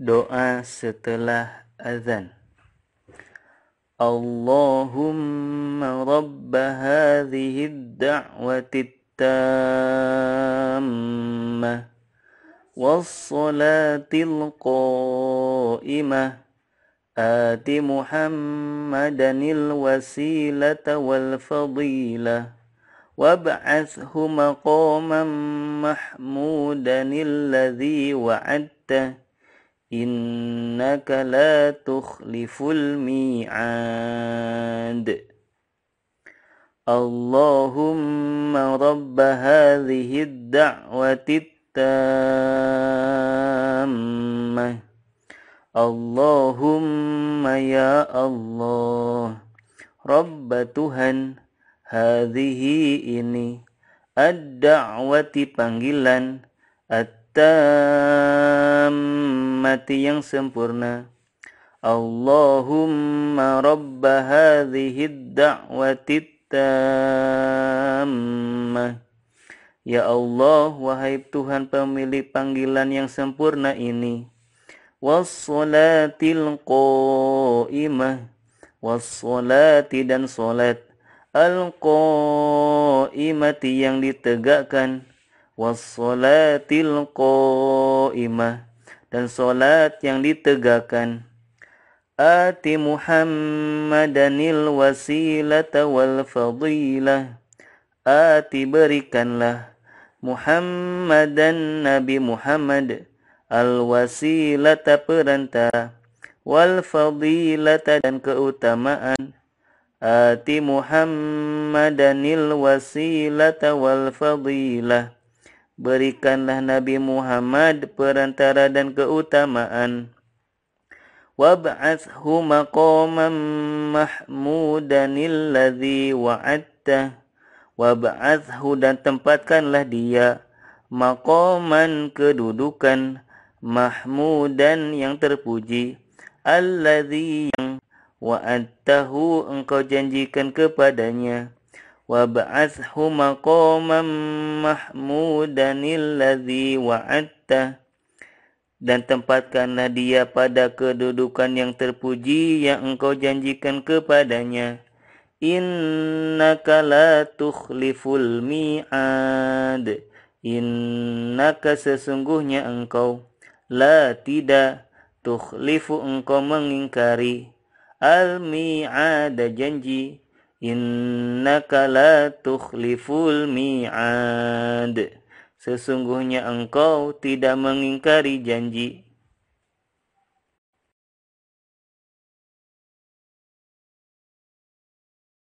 Doa setelah azan Allahumma rabb hadhihi ad-da'wati tamma was التامة والصلاة القائمة آت محمدا الوسيلة والفضيلة وابعثه مقاما محمودا الذي وعدته إنك لا تخلف الميعاد اللهم رب هذه الدعوة التامة اللهم يا الله رب تهن hadhihi ini ad-da'wati panggilan at-tammati yang sempurna Allahumma rabba hadhihi ad-da'wati tammah Ya Allah, wahai Tuhan pemilik panggilan yang sempurna ini. Wassalatil qa'imah. Wassalati dan solat al-qa'imati yang ditegakkan wassalatil qa'imah dan solat yang ditegakkan ati muhammadanil wasilata wal fadilah ati berikanlah muhammadan nabi muhammad al wasilata perantara wal fadilata dan keutamaan آت محمدا wasilata wal fadilah Berikanlah Nabi Muhammad perantara dan keutamaan Wab'athhu maqaman mahmudan alladhi wa'adtah Wab'athhu dan tempatkanlah dia maqaman kedudukan mahmudan yang terpuji alladhi yang wa antahu engkau janjikan kepadanya wa ba'athhu maqaman mahmudan alladhi wa'atta dan tempatkanlah dia pada kedudukan yang terpuji yang engkau janjikan kepadanya innaka la tukhliful mi'ad innaka sesungguhnya engkau la tidak tukhlifu engkau mengingkari al-mi'ad janji innaka la tukhliful sesungguhnya engkau tidak mengingkari janji